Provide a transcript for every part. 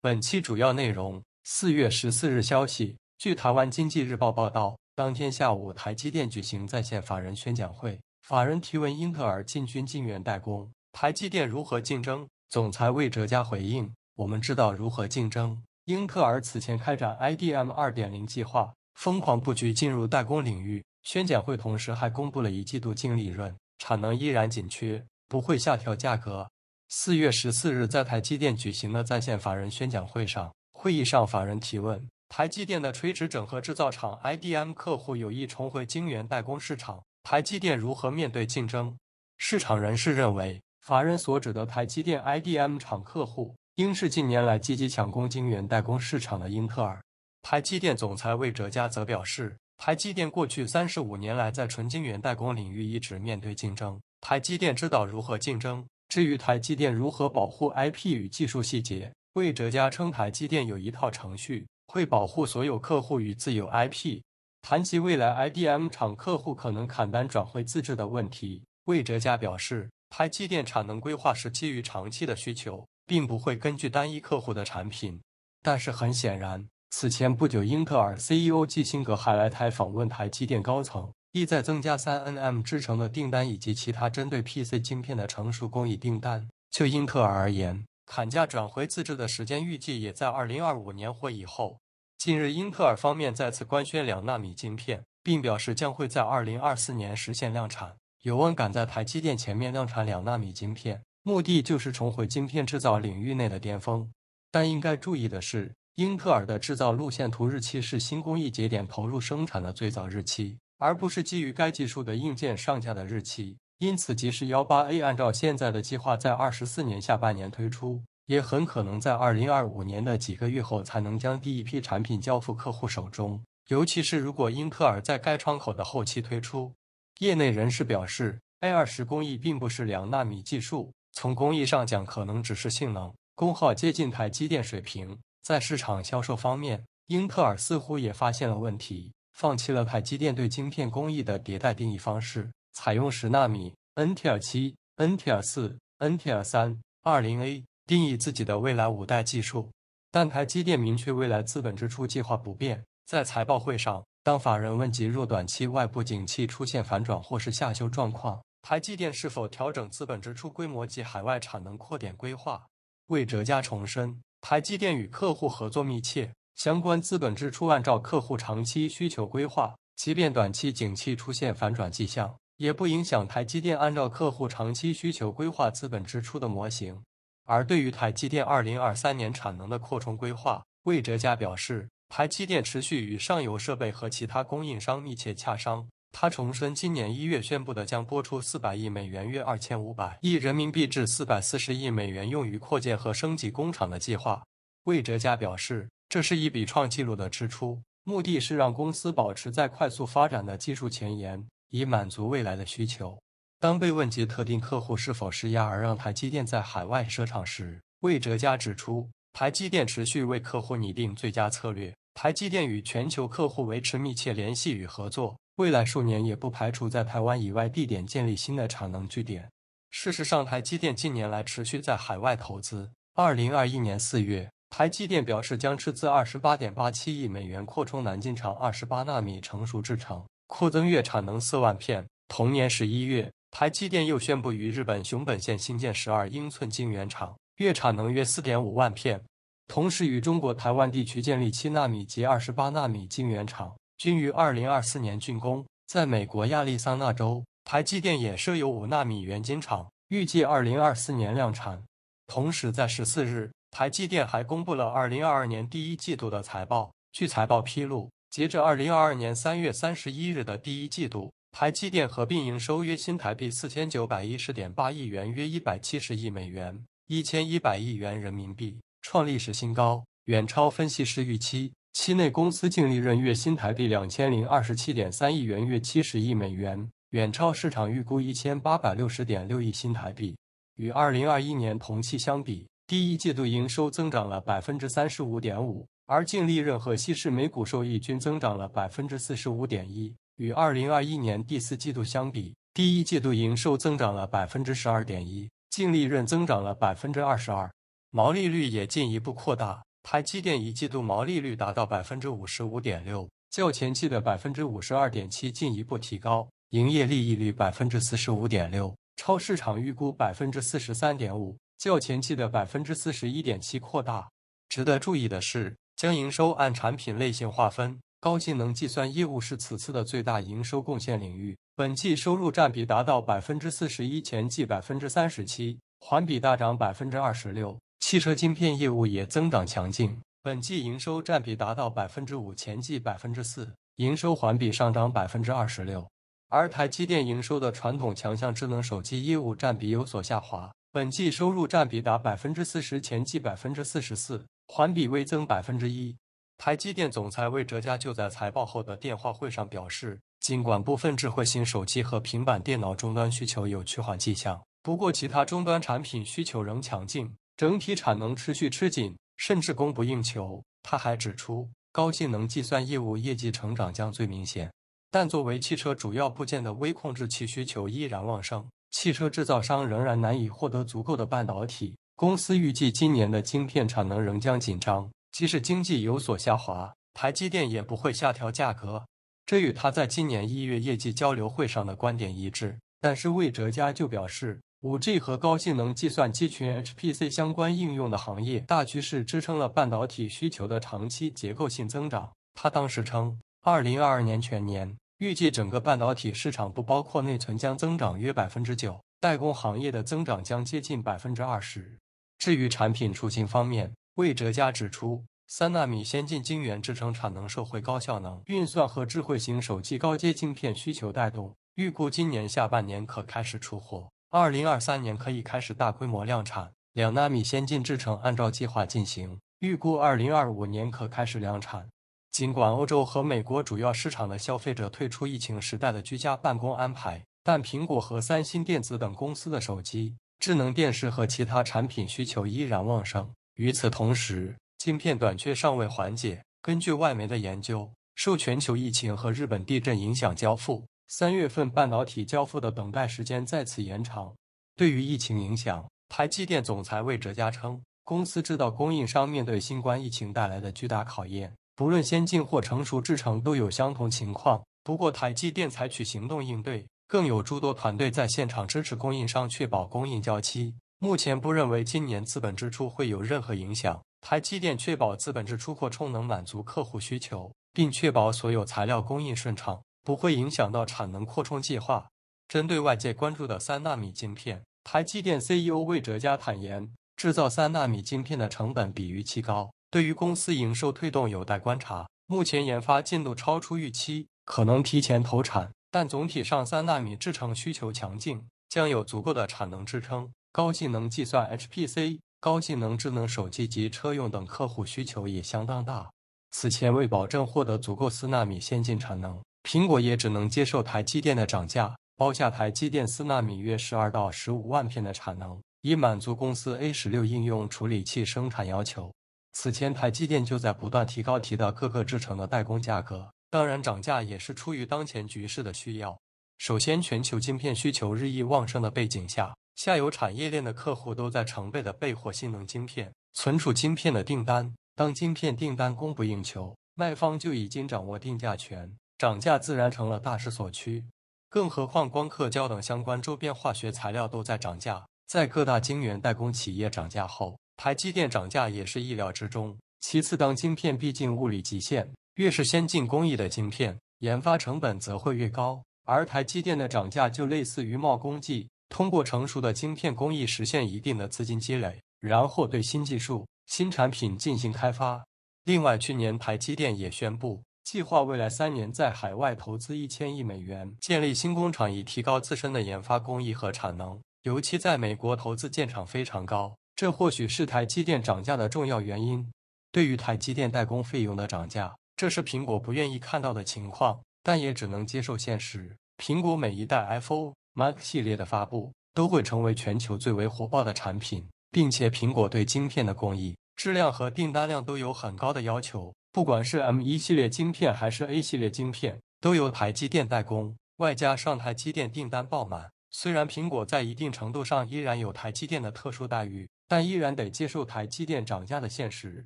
本期主要内容：四月十四日消息，据台湾经济日报报道，当天下午台积电举行在线法人宣讲会，法人提问英特尔进军晶圆代工，台积电如何竞争？总裁魏哲嘉回应：我们知道如何竞争。英特尔此前开展 IDM 2.0计划，疯狂布局进入代工领域。宣讲会同时还公布了一季度净利润，产能依然紧缺，不会下调价格。四月十四日，在台积电举行的在线法人宣讲会上，会议上法人提问：台积电的垂直整合制造厂 IDM 客户有意重回晶圆代工市场，台积电如何面对竞争？市场人士认为，法人所指的台积电 IDM 厂客户，应是近年来积极抢攻晶圆代工市场的英特尔。台积电总裁魏哲嘉则表示，台积电过去三十五年来在纯晶圆代工领域一直面对竞争，台积电知道如何竞争。至于台积电如何保护 IP 与技术细节，魏哲家称台积电有一套程序会保护所有客户与自有 IP。谈及未来 IDM 厂客户可能砍单转回自制的问题，魏哲家表示，台积电产能规划是基于长期的需求，并不会根据单一客户的产品。但是很显然，此前不久，英特尔 CEO 基辛格还来台访问台积电高层。意在增加 3nm 制程的订单以及其他针对 PC 晶片的成熟工艺订单。就英特尔而言，砍价转回自制的时间预计也在2025年或以后。近日，英特尔方面再次官宣两纳米晶片，并表示将会在2024年实现量产，有望赶在台积电前面量产两纳米晶片。目的就是重回晶片制造领域内的巅峰。但应该注意的是，英特尔的制造路线图日期是新工艺节点投入生产的最早日期。而不是基于该技术的硬件上架的日期，因此即使幺八 A 按照现在的计划在二十四年下半年推出，也很可能在二零二五年的几个月后才能将第一批产品交付客户手中。尤其是如果英特尔在该窗口的后期推出，业内人士表示，A 二十工艺并不是两纳米技术，从工艺上讲，可能只是性能功耗接近台积电水平。在市场销售方面，英特尔似乎也发现了问题。放弃了台积电对晶片工艺的迭代定义方式，采用十纳米、N t e r 七、N t e r 四、N t e r 三、二零 A 定义自己的未来五代技术。但台积电明确未来资本支出计划不变。在财报会上，当法人问及若短期外部景气出现反转或是下修状况，台积电是否调整资本支出规模及海外产能扩点规划，魏哲价重申，台积电与客户合作密切。相关资本支出按照客户长期需求规划，即便短期景气出现反转迹象，也不影响台积电按照客户长期需求规划资本支出的模型。而对于台积电2023年产能的扩充规划，魏哲嘉表示，台积电持续与上游设备和其他供应商密切洽商。他重申，今年一月宣布的将拨出40亿美元（约2500亿人民币）至440亿美元用于扩建和升级工厂的计划。魏哲家表示。这是一笔创纪录的支出，目的是让公司保持在快速发展的技术前沿，以满足未来的需求。当被问及特定客户是否施压而让台积电在海外设厂时，魏哲家指出，台积电持续为客户拟定最佳策略。台积电与全球客户维持密切联系与合作，未来数年也不排除在台湾以外地点建立新的产能据点。事实上，台积电近年来持续在海外投资。二零二一年四月。台积电表示，将斥资二十八点八七亿美元扩充南京厂二十八纳米成熟制程，扩增月产能四万片。同年十一月，台积电又宣布于日本熊本县新建十二英寸晶圆厂，月产能约四点五万片。同时，与中国台湾地区建立七纳米及二十八纳米晶圆厂，均于二零二四年竣工。在美国亚利桑那州，台积电也设有五纳米圆晶厂，预计二零二四年量产。同时，在十四日。台积电还公布了二零二二年第一季度的财报。据财报披露，截至二零二二年三月三十一日的第一季度，台积电合并营收约新台币四千九百一十点八亿元，约一百七十亿美元，一千一百亿元人民币，创历史新高，远超分析师预期。期内公司净利润月新台币两千零二十七点三亿元，约七十亿美元，远超市场预估一千八百六十点六亿新台币，与二零二一年同期相比。第一季度营收增长了百分之三十五点五，而净利润和稀释每股收益均增长了百分之四十五点一。与二零二一年第四季度相比，第一季度营收增长了百分之十二点一，净利润增长了百分之二十二，毛利率也进一步扩大。台积电一季度毛利率达到百分之五十五点六，较前期的百分之五十二点七进一步提高，营业利益率百分之四十五点六，超市场预估百分之四十三点五。较前期的百分之四十一点七扩大。值得注意的是，将营收按产品类型划分，高性能计算业务是此次的最大营收贡献领域，本季收入占比达到百分之四十一，前季百分之三十七，环比大涨百分之二十六。汽车晶片业务也增长强劲，本季营收占比达到百分之五，前季百分之四，营收环比上涨百分之二十六。而台积电营收的传统强项智能手机业务占比有所下滑。本季收入占比达百分之四十，前季百分之四十四，环比微增百分之一。台积电总裁魏哲嘉就在财报后的电话会上表示，尽管部分智慧型手机和平板电脑终端需求有趋缓迹象，不过其他终端产品需求仍强劲，整体产能持续吃紧，甚至供不应求。他还指出，高性能计算业务业绩成长将最明显，但作为汽车主要部件的微控制器需求依然旺盛。汽车制造商仍然难以获得足够的半导体。公司预计今年的晶片产能仍将紧张，即使经济有所下滑，台积电也不会下调价格。这与他在今年一月业绩交流会上的观点一致。但是魏哲嘉就表示，五 G 和高性能计算机群 （HPC） 相关应用的行业大趋势支撑了半导体需求的长期结构性增长。他当时称，二零二二年全年。预计整个半导体市场不包括内存将增长约百分之九，代工行业的增长将接近百分之二十。至于产品出清方面，魏哲嘉指出，三纳米先进晶圆制成产能受惠高效能运算和智慧型手机高阶晶片需求带动，预估今年下半年可开始出货，二零二三年可以开始大规模量产。两纳米先进制成按照计划进行，预估二零二五年可开始量产。尽管欧洲和美国主要市场的消费者退出疫情时代的居家办公安排，但苹果和三星电子等公司的手机、智能电视和其他产品需求依然旺盛。与此同时，晶片短缺尚未缓解。根据外媒的研究，受全球疫情和日本地震影响，交付三月份半导体交付的等待时间再次延长。对于疫情影响，台积电总裁魏哲家称，公司知道供应商面对新冠疫情带来的巨大考验。不论先进或成熟制程都有相同情况。不过台积电采取行动应对，更有诸多团队在现场支持供应商，确保供应交期。目前不认为今年资本支出会有任何影响。台积电确保资本支出扩充能满足客户需求，并确保所有材料供应顺畅，不会影响到产能扩充计划。针对外界关注的三纳米晶片，台积电 CEO 魏哲嘉坦言，制造三纳米晶片的成本比预期高。对于公司营收推动有待观察，目前研发进度超出预期，可能提前投产。但总体上，三纳米制程需求强劲，将有足够的产能支撑。高性能计算 （HPC）、高性能智能手机及车用等客户需求也相当大。此前为保证获得足够四纳米先进产能，苹果也只能接受台积电的涨价，包下台积电四纳米约十二到十五万片的产能，以满足公司 A 十六应用处理器生产要求。此前，台积电就在不断提高提到各个制成的代工价格。当然，涨价也是出于当前局势的需要。首先，全球晶片需求日益旺盛的背景下，下游产业链的客户都在成倍的备货性能晶片、存储晶片的订单。当晶片订单供不应求，卖方就已经掌握定价权，涨价自然成了大势所趋。更何况，光刻胶等相关周边化学材料都在涨价。在各大晶圆代工企业涨价后，台积电涨价也是意料之中。其次，当晶片毕竟物理极限，越是先进工艺的晶片，研发成本则会越高。而台积电的涨价就类似于冒功绩，通过成熟的晶片工艺实现一定的资金积累，然后对新技术、新产品进行开发。另外，去年台积电也宣布，计划未来三年在海外投资一千亿美元，建立新工厂，以提高自身的研发工艺和产能，尤其在美国投资建厂非常高。这或许是台积电涨价的重要原因。对于台积电代工费用的涨价，这是苹果不愿意看到的情况，但也只能接受现实。苹果每一代 iPhone、Mac 系列的发布，都会成为全球最为火爆的产品，并且苹果对晶片的工艺质量和订单量都有很高的要求。不管是 M 一系列晶片还是 A 系列晶片，都由台积电代工，外加上台积电订单爆满。虽然苹果在一定程度上依然有台积电的特殊待遇。但依然得接受台积电涨价的现实，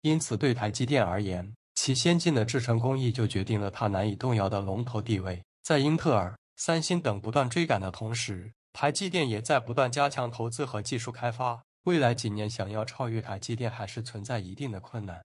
因此对台积电而言，其先进的制程工艺就决定了它难以动摇的龙头地位。在英特尔、三星等不断追赶的同时，台积电也在不断加强投资和技术开发。未来几年，想要超越台积电还是存在一定的困难。